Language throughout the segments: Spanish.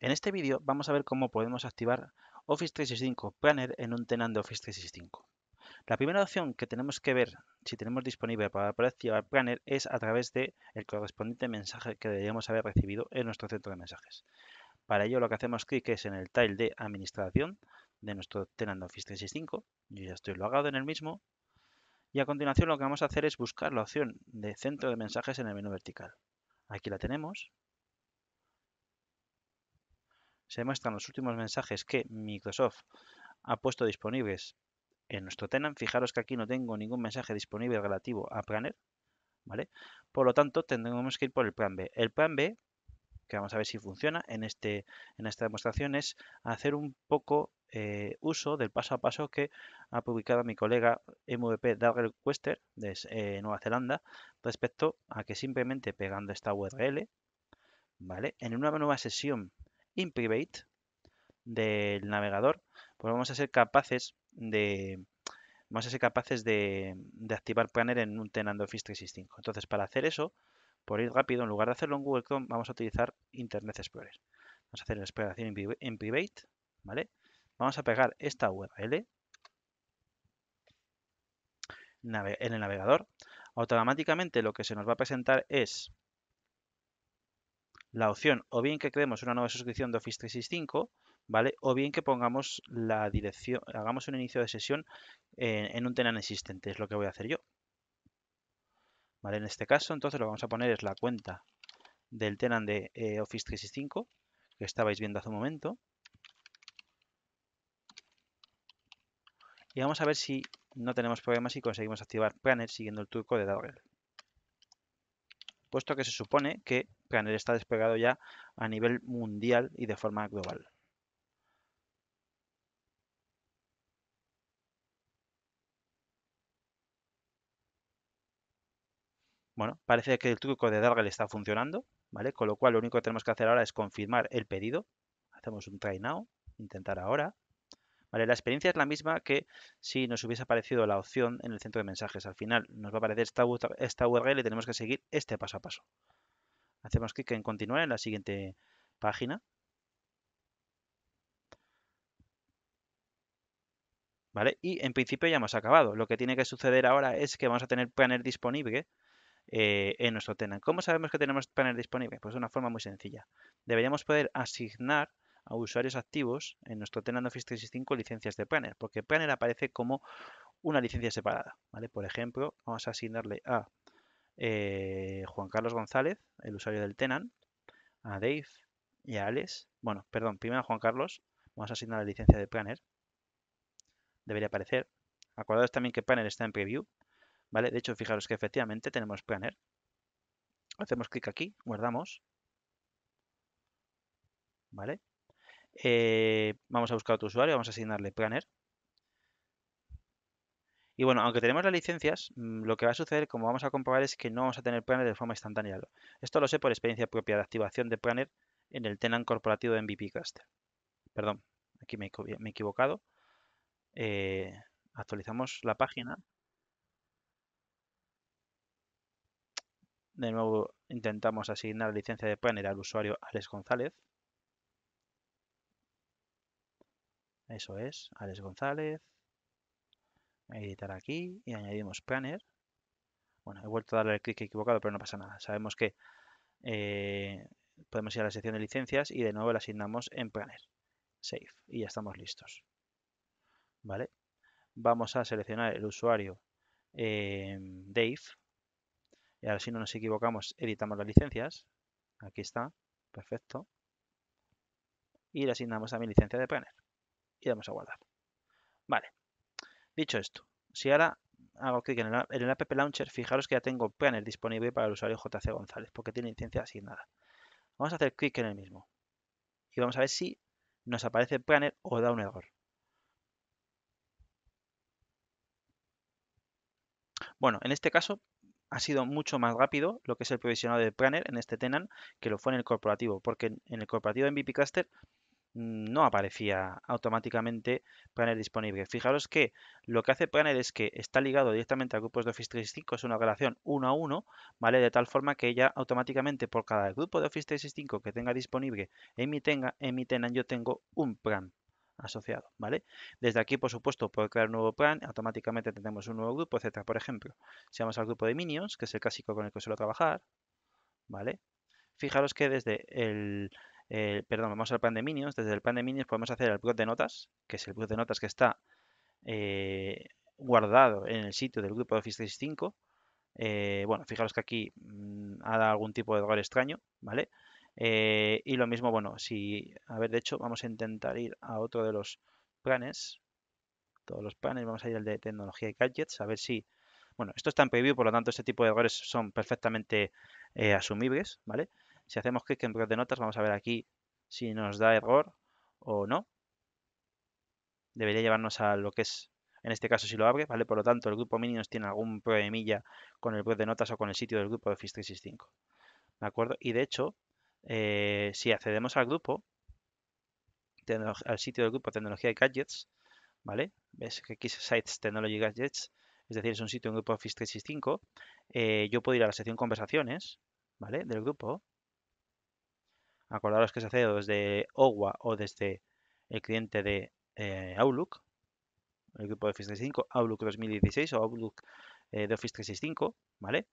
En este vídeo vamos a ver cómo podemos activar Office 365 Planner en un tenant de Office 365. La primera opción que tenemos que ver si tenemos disponible para activar Planner es a través del el correspondiente mensaje que deberíamos haber recibido en nuestro centro de mensajes. Para ello lo que hacemos clic es en el tile de administración de nuestro tenant de Office 365. Yo ya estoy logado en el mismo. Y a continuación lo que vamos a hacer es buscar la opción de centro de mensajes en el menú vertical. Aquí la tenemos, se muestran los últimos mensajes que Microsoft ha puesto disponibles en nuestro tenant. Fijaros que aquí no tengo ningún mensaje disponible relativo a Planner, ¿vale? Por lo tanto, tendremos que ir por el plan B. El plan B, que vamos a ver si funciona en, este, en esta demostración, es hacer un poco eh, uso del paso a paso que ha publicado mi colega MVP Darrell Quester de eh, Nueva Zelanda respecto a que simplemente pegando esta URL, ¿vale? En una nueva sesión in private del navegador, pues vamos a ser capaces de vamos a ser capaces de, activar Planner en un Tenant Office 365. Entonces, para hacer eso, por ir rápido, en lugar de hacerlo en Google Chrome, vamos a utilizar Internet Explorer. Vamos a hacer la exploración en private, ¿vale? Vamos a pegar esta URL en el navegador. Automáticamente lo que se nos va a presentar es la opción o bien que creemos una nueva suscripción de Office 365, ¿vale? O bien que pongamos la dirección, hagamos un inicio de sesión en, un tenant existente, es lo que voy a hacer yo. ¿Vale? En este caso, entonces lo que vamos a poner es la cuenta del tenant de eh, Office 365, que estabais viendo hace un momento. Y vamos a ver si no tenemos problemas y conseguimos activar Planner siguiendo el truco de Darrell puesto que se supone que Canel está desplegado ya a nivel mundial y de forma global. Bueno, parece que el truco de Dargle está funcionando, ¿vale? Con lo cual lo único que tenemos que hacer ahora es confirmar el pedido. Hacemos un try now, intentar ahora. La experiencia es la misma que si nos hubiese aparecido la opción en el centro de mensajes. Al final nos va a aparecer esta, URL y tenemos que seguir este paso a paso. Hacemos clic en continuar en la siguiente página. ¿Vale? Y en principio ya hemos acabado. Lo que tiene que suceder ahora es que vamos a tener panel disponible eh, en nuestro tenant. ¿Cómo sabemos que tenemos panel disponible? Pues de una forma muy sencilla. Deberíamos poder asignar a usuarios activos en nuestro Tenant Office 365 licencias de Planner, porque Planner aparece como una licencia separada. ¿vale? Por ejemplo, vamos a asignarle a eh, Juan Carlos González, el usuario del Tenant, a Dave y a Alex. Bueno, perdón, primero a Juan Carlos, vamos a asignar la licencia de Planner. Debería aparecer. Acordados también que Planner está en preview. ¿Vale? De hecho, fijaros que efectivamente tenemos Planner. Hacemos clic aquí, guardamos. ¿Vale? Eh, vamos a buscar otro usuario, vamos a asignarle Planner. Y bueno, aunque tenemos las licencias, mm, lo que va a suceder, como vamos a comprobar, es que no vamos a tener Planner de forma instantánea. Esto lo sé por experiencia propia de activación de Planner en el tenant corporativo de MVP Cluster. Perdón, aquí me, he equivocado. Eh, actualizamos la página. De nuevo intentamos asignar licencia de Planner al usuario Alex González. Eso es, Alex González. Editar aquí y añadimos Planner. Bueno, he vuelto a darle el clic equivocado, pero no pasa nada. Sabemos que eh, podemos ir a la sección de licencias y de nuevo la asignamos en Planner. Save. Y ya estamos listos. ¿Vale? Vamos a seleccionar el usuario eh, Dave. Y ahora si no nos equivocamos, editamos las licencias. Aquí está. Perfecto. Y le asignamos mi licencia de Planner y damos a guardar. Vale. Dicho esto, si ahora hago clic en el, App Launcher, fijaros que ya tengo Planner disponible para el usuario JC González, porque tiene licencia asignada. Vamos a hacer clic en el mismo. Y vamos a ver si nos aparece Planner o da un error. Bueno, en este caso ha sido mucho más rápido lo que es el provisionado de Planner en este tenan que lo fue en el corporativo, porque en el corporativo en Cluster, Mm, no aparecía automáticamente Planner disponible. Fijaros que lo que hace Planner es que está ligado directamente a grupos de Office 365, es una relación uno a uno, ¿vale? De tal forma que ella automáticamente por cada grupo de Office 365 que tenga disponible en mi, tenga, en yo tengo un plan asociado, ¿vale? Desde aquí, por supuesto, puedo crear un nuevo plan, automáticamente tendremos un nuevo grupo, etc. Por ejemplo, si vamos al grupo de Minions, que es el clásico con el que suelo trabajar, ¿vale? Fijaros que desde el eh, perdón, vamos al plan de minions. Desde el plan de minions podemos hacer el Brot de notas, que es el grupo de notas que está eh, guardado en el sitio del grupo de Office 365. Eh, bueno, fijaros que aquí mm, ha dado algún tipo de error extraño, ¿vale? y lo mismo, bueno, si, a ver, de hecho, vamos a intentar ir a otro de los planes, todos los planes, vamos a ir al de tecnología y gadgets, a ver si, bueno, esto está en preview, por lo tanto, este tipo de errores son perfectamente asumibles, ¿vale? Si hacemos clic en bloc de notas, vamos a ver aquí si nos da error o no. Debería llevarnos a lo que es, en este caso si lo abre, ¿vale? Por lo tanto, el grupo Minions tiene algún problemilla con el bloc de notas o con el sitio del grupo de 365. ¿De acuerdo? Y de hecho, eh, si accedemos al grupo, al sitio del grupo Tecnología y Gadgets, ¿vale? Ves que aquí Sites Technology Gadgets, es decir, es un sitio en grupo Office eh, 365. yo puedo ir a la sección conversaciones, ¿vale? Del grupo Acordaros que se hace desde OWA o desde el cliente de eh, Outlook, el grupo de Office 365, Outlook 2016 o Outlook eh, de Office 365, ¿vale?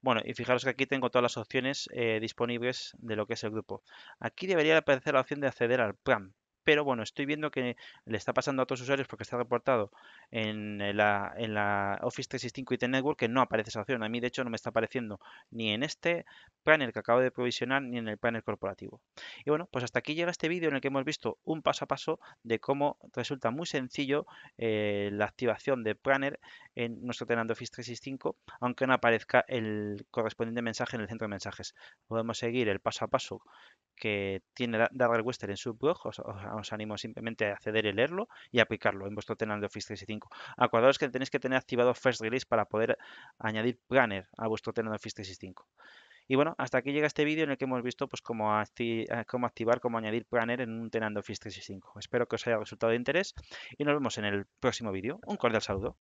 Bueno, y fijaros que aquí tengo todas las opciones eh, disponibles de lo que es el grupo. Aquí debería aparecer la opción de acceder al plan, pero bueno, estoy viendo que le está pasando a otros usuarios porque está reportado en eh, la, Office 365 IT Network que no aparece esa opción. A mí, de hecho, no me está apareciendo ni en este panel que acabo de provisionar ni en el panel corporativo. Y bueno, pues hasta aquí llega este vídeo en el que hemos visto un paso a paso de cómo resulta muy sencillo eh, la activación de Planner en nuestro tenant Office 365, aunque no aparezca el correspondiente mensaje en el centro de mensajes. Podemos seguir el paso a paso que tiene Darrell Wester en su blog, o os animo simplemente a acceder y leerlo y aplicarlo en vuestro Tenando de Office 365. Acordaros que tenéis que tener activado First Release para poder añadir Planner a vuestro tenant de Office 365. Y bueno, hasta aquí llega este vídeo en el que hemos visto pues, cómo, eh, cómo activar, cómo añadir Planner en un Tenando de Office 365. Espero que os haya resultado de interés y nos vemos en el próximo vídeo. Un cordial saludo.